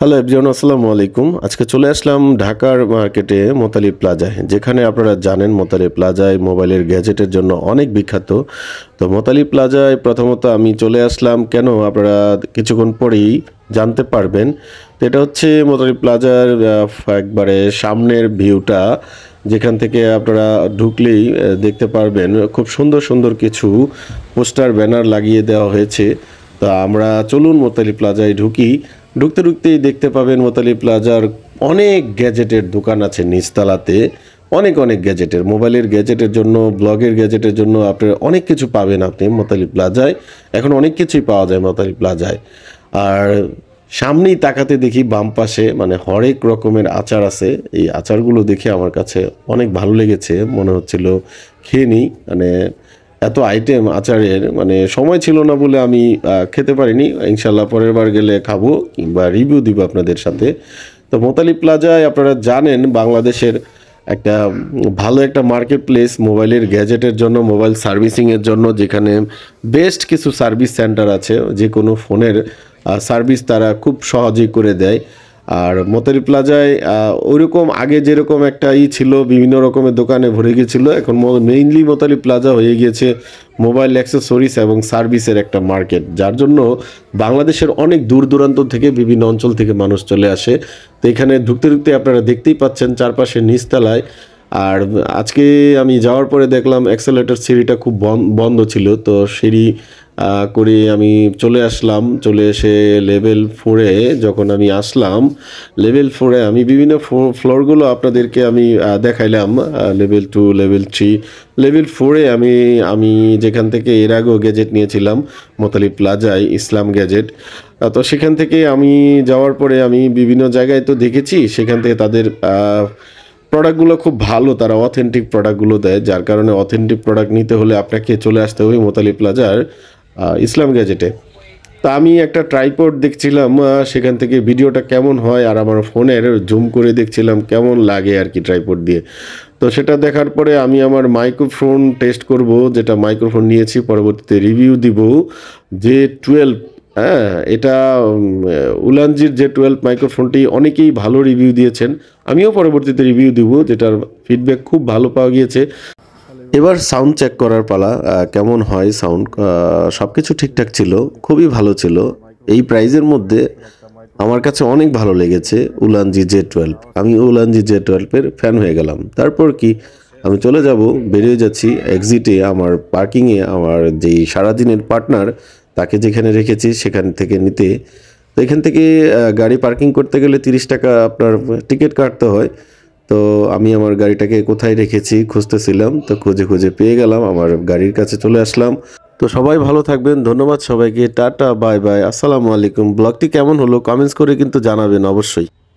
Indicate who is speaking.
Speaker 1: hello everyone আসসালামু আলাইকুম আজকে চলে আসলাম ঢাকার মার্কেটে মোতালি প্লাজায় যেখানে আপনারা জানেন মোতালি প্লাজায় মোবাইলের গ্যাজেটের জন্য অনেক বিখ্যাত তো মোতালি প্লাজায় প্রথমত আমি চলে আসলাম কেন আপনারা কিছুক্ষণ পরেই জানতে পারবেন তো এটা হচ্ছে মোতালি প্লাজার একবারে সামনের ভিউটা যেখান থেকে আপনারা ঢুকলেই দেখতে পারবেন খুব সুন্দর সুন্দর কিছু পোস্টার ব্যানার লাগিয়ে দেওয়া হয়েছে তা আমরা চলুন মোতালি প্লাজায় ঢুকি ঢুকতে ঢুকতেই দেখতে পাবেন মোতালি প্লাজার অনেক গ্যাজেটের দোকান আছে নিস্তালাতে অনেক অনেক গ্যাজেটের মোবাইলের গ্যাজেটের জন্য ব্লগের গ্যাজেটের জন্য আপনার অনেক কিছু পাবেন আপনি মোতালি প্লাজায় এখন অনেক কিছুই পাওয়া যায় মোতালি প্লাজায় আর সামনেই তাকাতে দেখি বাম পাশে মানে হরেক রকমের আচার আছে এই আচারগুলো দেখে আমার কাছে অনেক ভালো লেগেছে মনে হচ্ছিল খেয়ে নিই মানে এত আইটেম আচারের মানে সময় ছিল না বলে আমি খেতে পারিনি ইনশাল্লাহ পরের বার গেলে খাবো কিংবা রিভিউ দিব আপনাদের সাথে তো মোতালি প্লাজায় আপনারা জানেন বাংলাদেশের একটা ভালো একটা মার্কেট প্লেস মোবাইলের গ্যাজেটের জন্য মোবাইল সার্ভিসিংয়ের জন্য যেখানে বেস্ট কিছু সার্ভিস সেন্টার আছে যে কোনো ফোনের সার্ভিস তারা খুব সহজেই করে দেয় আর মোতারি প্লাজায় ওইরকম আগে যেরকম একটা ই ছিল বিভিন্ন রকমের দোকানে ভরে গিয়েছিল এখন মেইনলি মোতালি প্লাজা হয়ে গিয়েছে মোবাইল অ্যাক্সেসরিজ এবং সার্ভিসের একটা মার্কেট যার জন্য বাংলাদেশের অনেক দূর দূরান্ত থেকে বিভিন্ন অঞ্চল থেকে মানুষ চলে আসে তো এখানে ঢুকতে ঢুকতে আপনারা দেখতেই পাচ্ছেন চারপাশে নিচতলায় আর আজকে আমি যাওয়ার পরে দেখলাম অ্যাক্সেলেটার সিঁড়িটা খুব বন্ধ ছিল তো সিঁড়ি করে আমি চলে আসলাম চলে এসে লেভেল ফোরে যখন আমি আসলাম লেভেল ফোরে আমি বিভিন্ন ফ্লোরগুলো আপনাদেরকে আমি দেখাইলাম level two level three level ফোরে আমি আমি যেখান থেকে এর আগেও গ্যাজেট নিয়েছিলাম মোতালি প্লাজায় ইসলাম গ্যাজেট তো সেখান থেকে আমি যাওয়ার পরে আমি বিভিন্ন জায়গায় তো দেখেছি সেখান থেকে তাদের প্রোডাক্টগুলো খুব ভালো তারা অথেন্টিক প্রোডাক্টগুলো দেয় যার কারণে অথেন্টিক প্রোডাক্ট নিতে হলে আপনাকে চলে আসতে হবে মোতালি প্লাজার ইসলাম গ্যাজেটে তা আমি একটা ট্রাইপড দেখছিলাম সেখান থেকে ভিডিওটা কেমন হয় আর আমার ফোনের জুম করে দেখছিলাম কেমন লাগে আর কি ট্রাইপড দিয়ে তো সেটা দেখার পরে আমি আমার মাইক্রোফোন টেস্ট করব যেটা মাইক্রোফোন নিয়েছি পরবর্তীতে রিভিউ দিব যে টুয়েলভ হ্যাঁ এটা উলানজির যে টুয়েলভ মাইক্রোফোনটি অনেকেই ভালো রিভিউ দিয়েছেন আমিও পরবর্তীতে রিভিউ দিব যেটার ফিডব্যাক খুব ভালো পাওয়া গিয়েছে এবার সাউন্ড চেক করার পালা কেমন হয় সাউন্ড সব কিছু ঠিকঠাক ছিল খুবই ভালো ছিল এই প্রাইজের মধ্যে আমার কাছে অনেক ভালো লেগেছে উলানজি জে টুয়েলভ আমি উলানজি জে টুয়েলভের ফ্যান হয়ে গেলাম তারপর কি আমি চলে যাব বেরিয়ে যাচ্ছি এক্সিটে আমার পার্কিংয়ে আমার যেই সারাদিনের পার্টনার তাকে যেখানে রেখেছি সেখান থেকে নিতে তো এখান থেকে গাড়ি পার্কিং করতে গেলে তিরিশ টাকা আপনার টিকিট কাটতে হয় তো আমি আমার গাড়িটাকে কোথায় রেখেছি খুঁজতেছিলাম তো খুঁজে খুঁজে পেয়ে গেলাম আমার গাড়ির কাছে চলে আসলাম তো সবাই ভালো থাকবেন ধন্যবাদ সবাইকে টাটা বাই বাই আসসালামু আলাইকুম ব্লগটি কেমন হলো কমেন্টস করে কিন্তু জানাবেন অবশ্যই